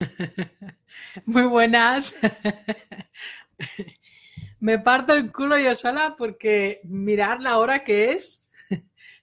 Muy buenas. Me parto el culo yo sola porque mirar la hora que es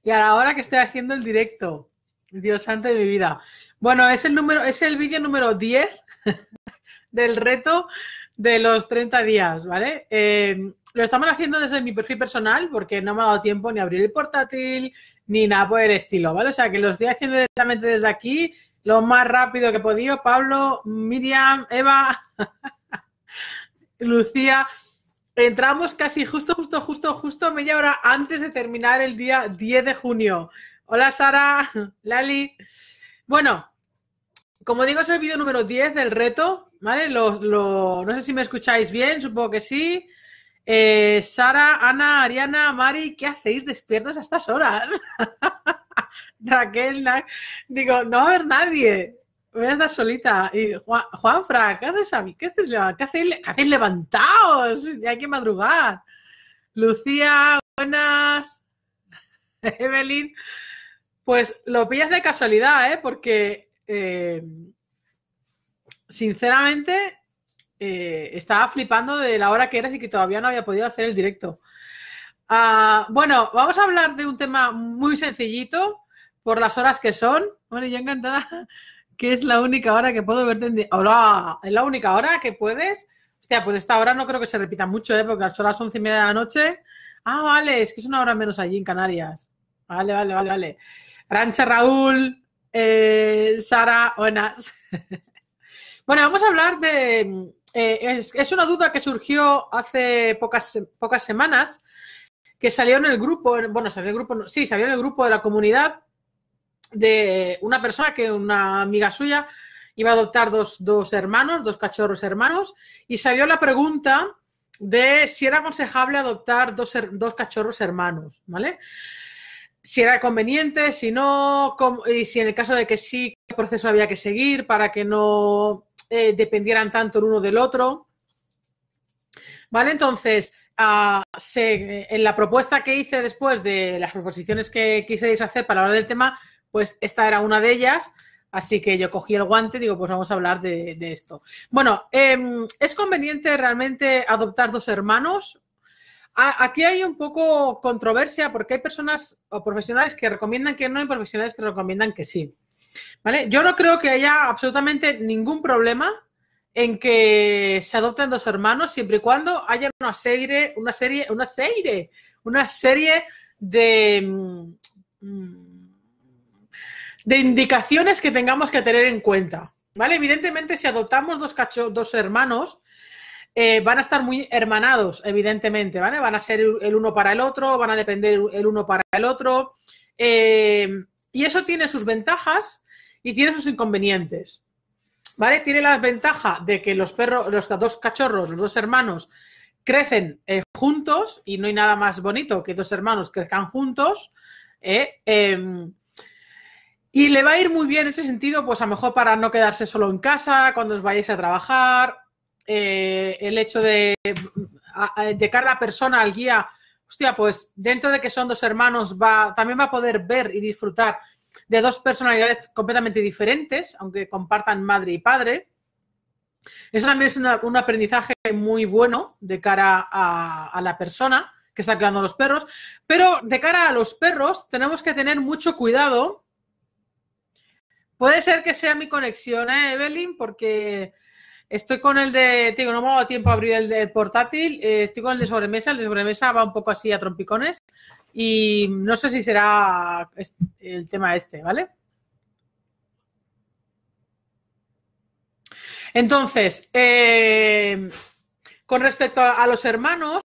y a la hora que estoy haciendo el directo. Dios santo de mi vida. Bueno, es el número, es el vídeo número 10 del reto de los 30 días, ¿vale? Eh, lo estamos haciendo desde mi perfil personal porque no me ha dado tiempo ni abrir el portátil ni nada por el estilo, ¿vale? O sea que lo estoy haciendo directamente desde aquí lo más rápido que he podido. Pablo, Miriam, Eva, Lucía. Entramos casi justo, justo, justo, justo media hora antes de terminar el día 10 de junio. Hola Sara, Lali. Bueno, como digo, es el vídeo número 10 del reto, ¿vale? no sé si me escucháis bien, supongo que sí. Eh, Sara, Ana, Ariana, Mari, ¿qué hacéis despiertos a estas horas? Raquel, digo, no va a haber nadie. Voy a estar solita. Y Juan, Juanfra, ¿qué haces a mí? ¿Qué hacéis, levantados? Ya hay que madrugar. Lucía, buenas. Evelyn, pues lo pillas de casualidad, ¿eh? Porque eh, sinceramente eh, estaba flipando de la hora que era y que todavía no había podido hacer el directo. Ah, bueno, vamos a hablar de un tema muy sencillito por las horas que son. Bueno, yo encantada que es la única hora que puedo verte en ¡Hola! ¿Es la única hora que puedes? Hostia, pues esta hora no creo que se repita mucho, ¿eh? Porque son las once y media de la noche. Ah, vale, es que es una hora menos allí en Canarias. Vale, vale, vale, vale. Rancha Raúl, eh, Sara, buenas. bueno, vamos a hablar de... Eh, es, una duda que surgió hace pocas, pocas semanas, que salió en el grupo, bueno, salió en el grupo, sí, salió en el grupo de la comunidad de una persona que una amiga suya iba a adoptar dos, hermanos, dos cachorros hermanos, y salió la pregunta de si era aconsejable adoptar dos, dos cachorros hermanos, ¿vale? Si era conveniente, si no, y si en el caso de que sí, qué proceso había que seguir para que no eh, dependieran tanto el uno del otro. ¿Vale? Entonces, ah, en la propuesta que hice después de las proposiciones que quiséis hacer para hablar del tema, pues esta era una de ellas. Así que yo cogí el guante y digo, pues vamos a hablar de, esto. Bueno, em, ¿es conveniente realmente adoptar dos hermanos? aquí hay un poco controversia porque hay personas o profesionales que recomiendan que no y profesionales que recomiendan que sí. ¿Vale? Yo no creo que haya absolutamente ningún problema en que se adopten dos hermanos siempre y cuando haya una serie, una serie, una serie, de... Mm, de indicaciones que tengamos que tener en cuenta. ¿Vale? Evidentemente, si adoptamos dos, cachos, dos hermanos, eh, van a estar muy hermanados, evidentemente, ¿vale? Van a ser el uno para el otro, van a depender el uno para el otro. Eh, y eso tiene sus ventajas y tiene sus inconvenientes. ¿Vale? Tiene la ventaja de que los perros, los dos cachorros, los dos hermanos, crecen eh, juntos, y no hay nada más bonito que dos hermanos crezcan juntos. Em, y le va a ir muy bien en ese sentido, pues a lo mejor para no quedarse solo en casa, cuando os vayáis a trabajar, eh, el hecho de, de cada persona al guía, hostia, pues dentro de que son dos hermanos, va, también va a poder ver y disfrutar de dos personalidades completamente diferentes, aunque compartan madre y padre. Eso también es un aprendizaje muy bueno de cara a, la persona que está a los perros. Pero de cara a los perros, tenemos que tener mucho cuidado Puede ser que sea mi conexión, ¿eh, Evelyn, porque estoy con el de. Tengo digo, no me ha dado tiempo a abrir el, de, portátil. Eh, estoy con el de sobremesa. El de sobremesa va un poco así a trompicones. Y no sé si será el tema este, ¿vale? Entonces, eh, con respecto a los hermanos,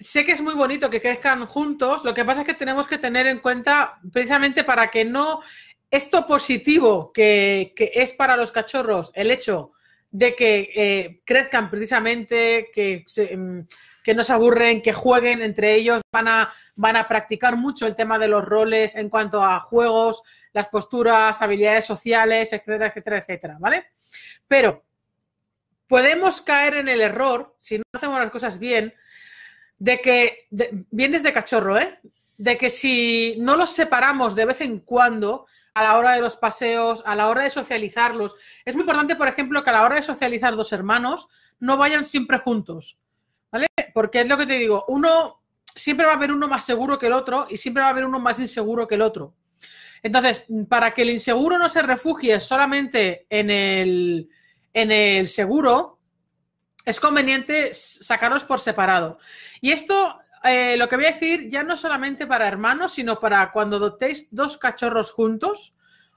sé que es muy bonito que crezcan juntos, lo que pasa es que tenemos que tener en cuenta, precisamente para que no esto positivo que, es para los cachorros el hecho de que eh, crezcan precisamente, que, mm, que, no se aburren, que jueguen entre ellos, van a, van a practicar mucho el tema de los roles en cuanto a juegos, las posturas, habilidades sociales, etcétera, etcétera, etcétera, ¿vale? Pero podemos caer en el error, si no hacemos las cosas bien, de que, bien desde cachorro, ¿eh? De que si no los separamos de vez en cuando, a la hora de los paseos, a la hora de socializarlos. Es muy importante, por ejemplo, que a la hora de socializar dos hermanos no vayan siempre juntos, ¿vale? Porque es lo que te digo, uno siempre va a haber uno más seguro que el otro y siempre va a haber uno más inseguro que el otro. Entonces, para que el inseguro no se refugie solamente en el, en el seguro, es conveniente sacarlos por separado. Y esto eh, lo que voy a decir ya no solamente para hermanos, sino para cuando adoptéis dos cachorros juntos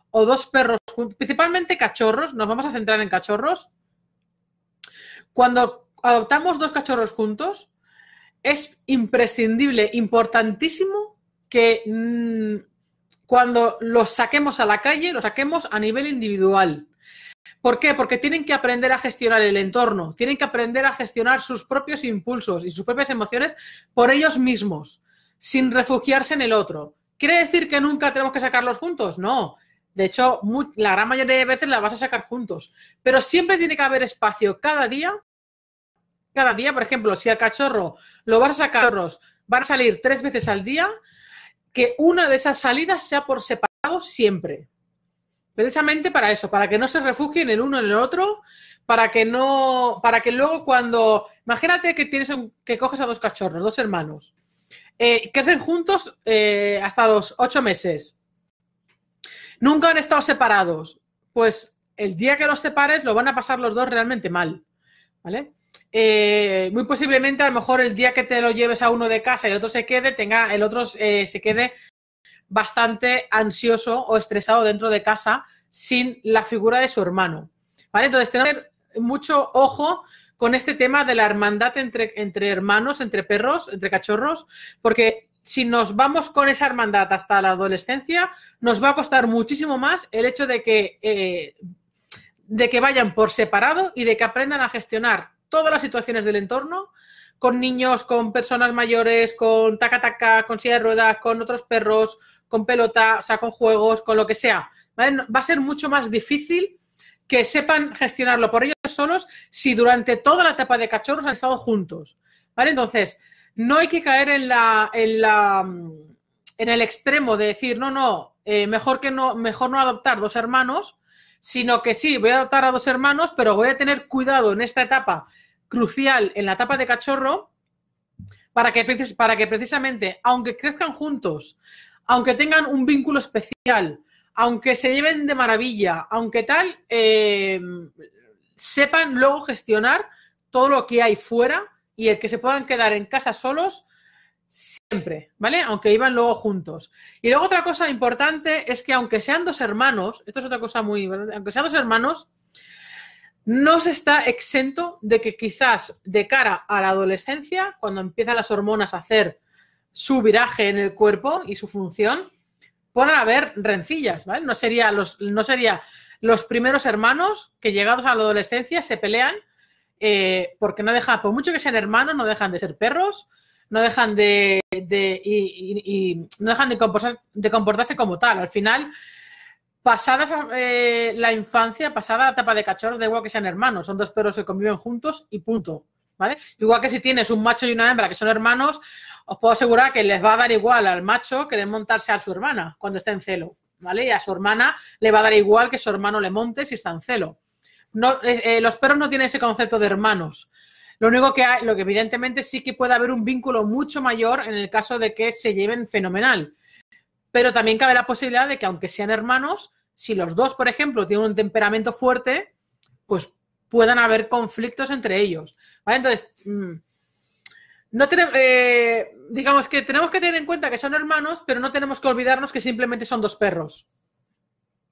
o dos perros juntos, principalmente cachorros, nos vamos a centrar en cachorros. Cuando adoptamos dos cachorros juntos, es imprescindible, importantísimo que mm, cuando los saquemos a la calle, los saquemos a nivel individual. ¿Por qué? Porque tienen que aprender a gestionar el entorno, tienen que aprender a gestionar sus propios impulsos y sus propias emociones por ellos mismos, sin refugiarse en el otro. ¿Quiere decir que nunca tenemos que sacarlos juntos? No. De hecho, la gran mayoría de veces la vas a sacar juntos. Pero siempre tiene que haber espacio cada día. Cada día, por ejemplo, si al cachorro lo vas a sacar, van a salir tres veces al día, que una de esas salidas sea por separado siempre. Precisamente para eso, para que no se refugien el uno en el otro, para que no, para que luego cuando, imagínate que tienes un, que coges a dos cachorros, dos hermanos, eh, crecen juntos eh, hasta los ocho meses, nunca han estado separados, pues el día que los separes lo van a pasar los dos realmente mal, ¿vale? Eh, muy posiblemente a lo mejor el día que te lo lleves a uno de casa y el otro se quede, tenga, el otro se quede bastante ansioso o estresado dentro de casa sin la figura de su hermano. ¿Vale? Entonces, tener mucho ojo con este tema de la hermandad entre, hermanos, entre perros, entre cachorros, porque si nos vamos con esa hermandad hasta la adolescencia, nos va a costar muchísimo más el hecho de que, eh, de que vayan por separado y de que aprendan a gestionar todas las situaciones del entorno con niños, con personas mayores, con taca-taca, con silla de ruedas, con otros perros, con pelota, o sea, con juegos, con lo que sea. Va a ser mucho más difícil que sepan gestionarlo por ellos solos si durante toda la etapa de cachorros han estado juntos. ¿Vale? Entonces, no hay que caer en la, la en el extremo de decir, no, no, eh, mejor que no, mejor no adoptar dos hermanos, sino que sí, voy a adoptar a dos hermanos, pero voy a tener cuidado en esta etapa crucial, en la etapa de cachorro, para que, para que precisamente, aunque crezcan juntos, aunque tengan un vínculo especial, aunque se lleven de maravilla, aunque tal, eh, sepan luego gestionar todo lo que hay fuera y el que se puedan quedar en casa solos siempre, ¿vale? Aunque iban luego juntos. Y luego otra cosa importante es que aunque sean dos hermanos, esto es otra cosa muy importante, aunque sean dos hermanos, no se está exento de que quizás de cara a la adolescencia, cuando empiezan las hormonas a hacer su viraje en el cuerpo y su función, a haber rencillas, ¿vale? No sería los, no sería los primeros hermanos que llegados a la adolescencia se pelean eh, porque no dejan, por mucho que sean hermanos, no dejan de ser perros, no dejan de, no dejan de comportarse, de comportarse, como tal. Al final, pasada eh, la infancia, pasada la etapa de cachorros, da igual que sean hermanos, son dos perros que conviven juntos y punto. ¿Vale? Igual que si tienes un macho y una hembra que son hermanos, os puedo asegurar que les va a dar igual al macho querer montarse a su hermana cuando está en celo, ¿vale? Y a su hermana le va a dar igual que su hermano le monte si está en celo. Eh, los perros no tienen ese concepto de hermanos. Lo único que hay, lo que evidentemente sí que puede haber un vínculo mucho mayor en el caso de que se lleven fenomenal. Pero también cabe la posibilidad de que, aunque sean hermanos, si los dos, por ejemplo, tienen un temperamento fuerte, pues puedan haber conflictos entre ellos. ¿vale? Entonces, mm, no tenemos, eh, digamos que tenemos que tener en cuenta que son hermanos, pero no tenemos que olvidarnos que simplemente son dos perros.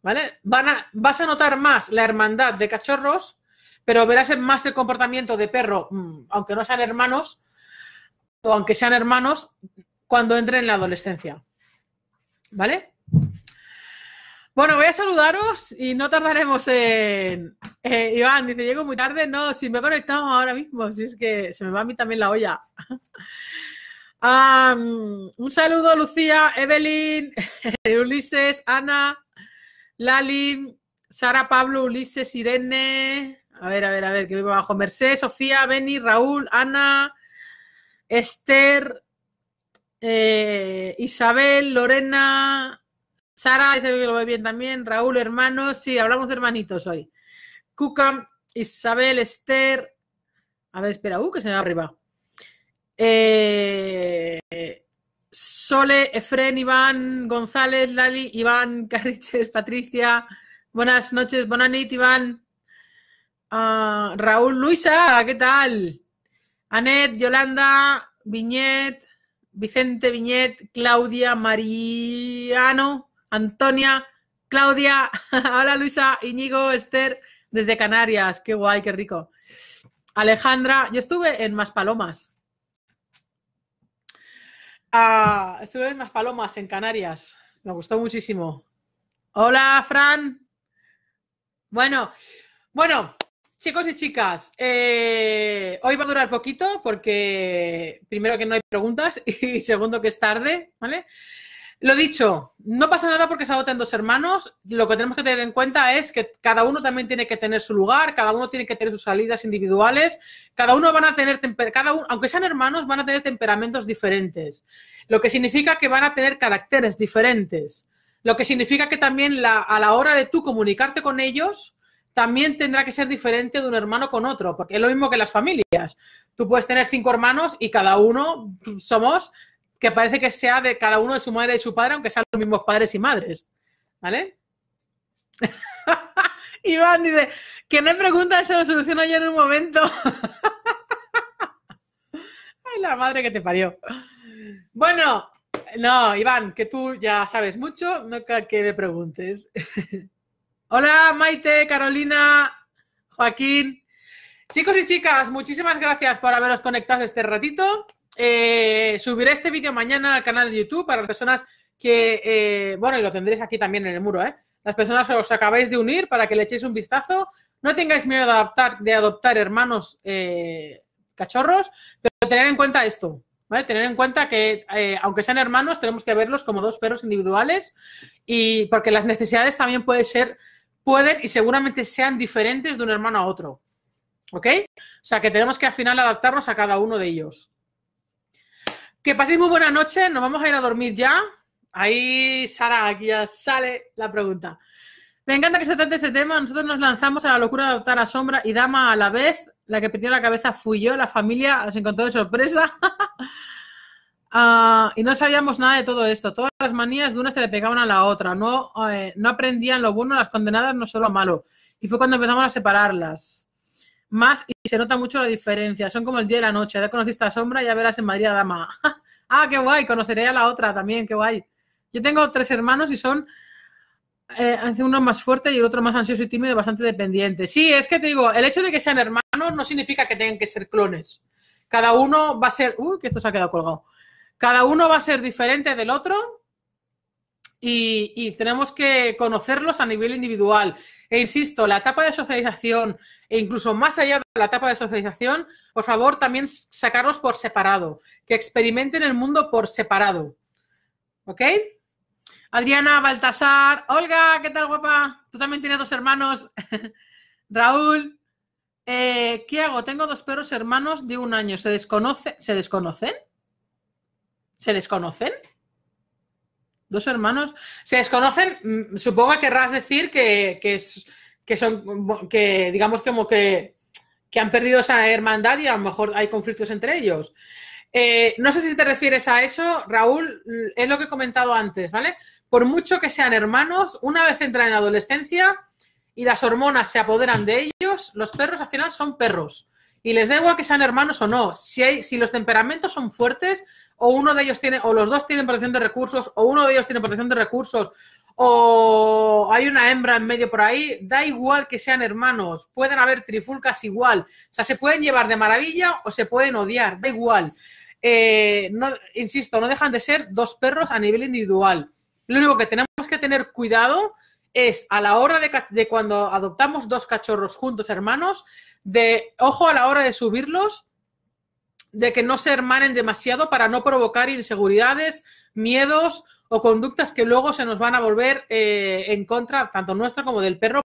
¿Vale? Van a, vas a notar más la hermandad de cachorros, pero verás más el comportamiento de perro, mm, aunque no sean hermanos, o aunque sean hermanos, cuando entren en la adolescencia. ¿Vale? Bueno, voy a saludaros y no tardaremos en. Eh, Iván dice: Llego muy tarde. No, si me he conectado ahora mismo, si es que se me va a mí también la olla. un saludo, Lucía, Evelyn, Ulises, Ana, Lalin, Sara, Pablo, Ulises, Irene. A ver, a ver, a ver, que vivo abajo. Mercedes, Sofía, Beni, Raúl, Ana, Esther, eh, Isabel, Lorena, Sara dice este que lo ve bien también. Raúl, hermanos. Sí, hablamos de hermanitos hoy. Cuca, Isabel, Esther. A ver, espera, uh, que se me va arriba. Eh, Sole, Efren, Iván, González, Lali, Iván, Carriches, Patricia. Buenas noches, buenas noches, Iván. Ah, Raúl, Luisa, ¿qué tal? Anet, Yolanda, Viñet, Vicente Viñet, Claudia, Mariano. Antonia, Claudia, hola Luisa, Iñigo, Esther, desde Canarias, qué guay, qué rico. Alejandra, yo estuve en Maspalomas. Ah, estuve en Palomas, en Canarias. Me gustó muchísimo. Hola, Fran. Bueno, bueno, chicos y chicas, eh, hoy va a durar poquito porque primero que no hay preguntas y segundo que es tarde, ¿vale? Lo dicho, no pasa nada porque se agoten dos hermanos. Lo que tenemos que tener en cuenta es que cada uno también tiene que tener su lugar, cada uno tiene que tener sus salidas individuales, cada uno van a tener, cada uno, aunque sean hermanos, van a tener temperamentos diferentes. Lo que significa que van a tener caracteres diferentes. Lo que significa que también a la hora de tú comunicarte con ellos, también tendrá que ser diferente de un hermano con otro, porque es lo mismo que las familias. Tú puedes tener cinco hermanos y cada uno somos que parece que sea de cada uno de su madre y su padre, aunque sean los mismos padres y madres. ¿Vale? Iván dice, que no preguntas, se lo soluciono yo en un momento. Ay, la madre que te parió. Bueno, no, Iván, que tú ya sabes mucho, no que me preguntes. Hola, Maite, Carolina, Joaquín. Chicos y chicas, muchísimas gracias por haberos conectado este ratito eh, subiré este vídeo mañana al canal de YouTube para las personas que, eh, bueno, y lo tendréis aquí también en el muro, ¿eh? Las personas que os acabáis de unir para que le echéis un vistazo. No tengáis miedo de adoptar, de adoptar hermanos eh, cachorros, pero tener en cuenta esto, ¿vale? Tener en cuenta que, eh, aunque sean hermanos, tenemos que verlos como dos perros individuales y porque las necesidades también pueden ser, pueden y seguramente sean diferentes de un hermano a otro, ¿ok? O sea, que tenemos que al final adaptarnos a cada uno de ellos. Que paséis muy buena noche, nos vamos a ir a dormir ya. Ahí, Sara, aquí ya sale la pregunta. Me encanta que se trate este tema. Nosotros nos lanzamos a la locura de adoptar a Sombra y Dama a la vez. La que perdió la cabeza fui yo, la familia nos encontró de sorpresa. Ah, y no sabíamos nada de todo esto. Todas las manías de una se le pegaban a la otra. No, eh, no aprendían lo bueno, las condenadas no solo a malo. Y fue cuando empezamos a separarlas más y se nota mucho la diferencia. Son como el día y la noche. Ya conociste a Sombra, ya verás en Madrid a Dama. ah, qué guay, conoceré a la otra también, qué guay. Yo tengo tres hermanos y son eh, uno más fuerte y el otro más ansioso y tímido, y bastante dependiente. Sí, es que te digo, el hecho de que sean hermanos no significa que tengan que ser clones. Cada uno va a ser. Uy, que esto se ha quedado colgado. Cada uno va a ser diferente del otro y tenemos que conocerlos a nivel individual. E insisto, la etapa de socialización e incluso más allá de la etapa de socialización, por favor, también sacarlos por separado, que experimenten el mundo por separado. ¿Ok? Adriana, Baltasar, Olga, ¿qué tal, guapa? Tú también tienes dos hermanos. Raúl, eh, ¿qué hago? Tengo dos perros hermanos de un año. ¿Se, desconoce, ¿se desconocen? ¿Se desconocen? dos hermanos. Se desconocen, mm, supongo que querrás decir que, es, que son, que digamos como que, que han perdido esa hermandad y a lo mejor hay conflictos entre ellos. Eh, no sé si te refieres a eso, Raúl, es lo que he comentado antes, ¿vale? Por mucho que sean hermanos, una vez entran en la adolescencia y las hormonas se apoderan de ellos, los perros al final son perros. Y les da igual que sean hermanos o no. Si, hay, si los temperamentos son fuertes, o uno de ellos tiene, o los dos tienen protección de recursos, o uno de ellos tiene protección de recursos, o hay una hembra en medio por ahí, da igual que sean hermanos, pueden haber trifulcas igual, o sea, se pueden llevar de maravilla o se pueden odiar, da igual. Eh, no, insisto, no dejan de ser dos perros a nivel individual. Lo único que tenemos que tener cuidado es a la hora de, cuando adoptamos dos cachorros juntos, hermanos, de ojo a la hora de subirlos, de que no se hermanen demasiado para no provocar inseguridades, miedos o conductas que luego se nos van a volver eh, en contra, tanto nuestra como del perro,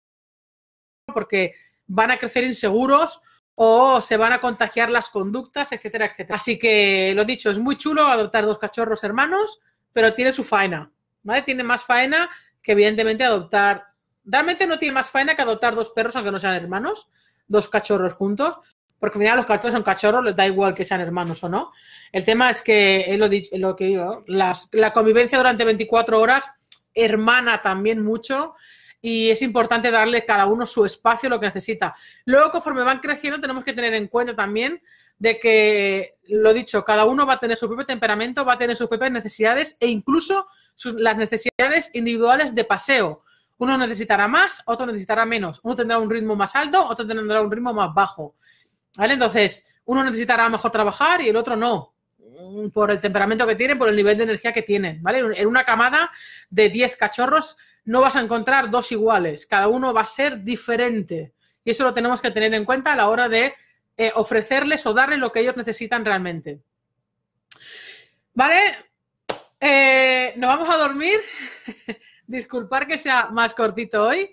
porque van a crecer inseguros o se van a contagiar las conductas, etcétera, etcétera. Así que, lo dicho, es muy chulo adoptar dos cachorros hermanos, pero tiene su faena, ¿vale? Tiene más faena que evidentemente adoptar, realmente no tiene más faena que adoptar dos perros aunque no sean hermanos, dos cachorros juntos, porque al final los cachorros son cachorros, les da igual que sean hermanos o no. El tema es que, eh, lo, que digo, la convivencia durante 24 horas hermana también mucho y es importante darle cada uno su espacio, lo que necesita. Luego, conforme van creciendo, tenemos que tener en cuenta también de que, lo dicho, cada uno va a tener su propio temperamento, va a tener sus propias necesidades e incluso las necesidades individuales de paseo. Uno necesitará más, otro necesitará menos. Uno tendrá un ritmo más alto, otro tendrá un ritmo más bajo. ¿Vale? Entonces, uno necesitará mejor trabajar y el otro no mm, por el temperamento que tienen, por el nivel de energía que tienen, ¿vale? En una camada de 10 cachorros no vas a encontrar dos iguales, cada uno va a ser diferente. Y eso lo tenemos que tener en cuenta a la hora de eh, ofrecerles o darles lo que ellos necesitan realmente. ¿Vale? Eh, nos vamos a dormir. Disculpar que sea más cortito hoy.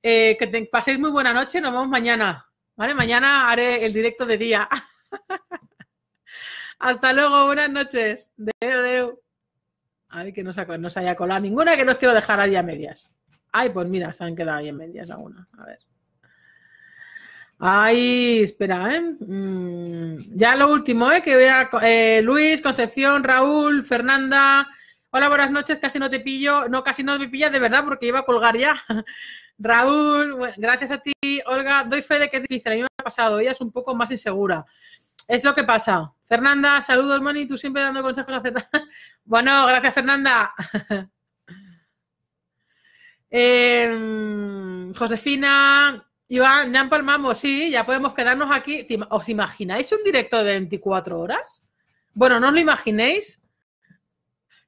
Eh, que paséis muy buena noche. Nos vemos mañana. ¿Vale? Mañana haré el directo de día. Hasta luego. Buenas noches. deo deo Ay, que no se, no haya colado ninguna que no os quiero dejar ahí a medias. Ay, pues mira, se han quedado ahí en medias algunas A ver. Ay, espera, ¿eh? Mm, ya lo último, ¿eh? Que vea eh, Luis, Concepción, Raúl, Fernanda. Hola, buenas noches, casi no te pillo. No, casi no me pillas de verdad porque iba a colgar ya. Raúl, gracias a ti. Olga, doy fe de que es difícil. A mí me ha pasado, ella es un poco más insegura. Es lo que pasa. Fernanda, saludos, Moni, tú siempre dando consejos z bueno, gracias, Fernanda. Em, Josefina, Iván, ya empalmamos, sí, ya podemos quedarnos aquí. ¿Os imagináis un directo de 24 horas? Bueno, no os lo imaginéis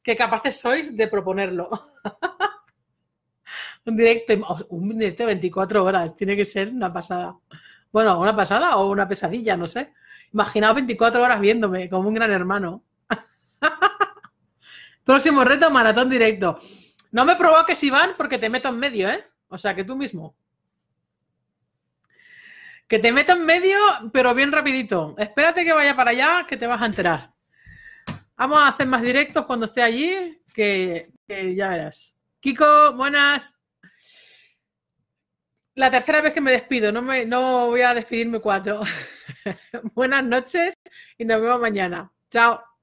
¿Qué capaces sois de proponerlo. un, directo, un directo de 24 horas, tiene que ser una pasada. Bueno, una pasada o una pesadilla, no sé. Imaginaos 24 horas viéndome como un gran hermano. Próximo reto, maratón directo. No me provoques, Iván, porque te meto en medio, ¿eh? O sea, que tú mismo. Que te en medio, pero bien rapidito. Espérate que vaya para allá, que te vas a enterar. Vamos a hacer más directos cuando esté allí, que, ya verás. Kiko, buenas. La tercera vez que me despido, no, no voy a despedirme cuatro. buenas noches y nos vemos mañana. Chao.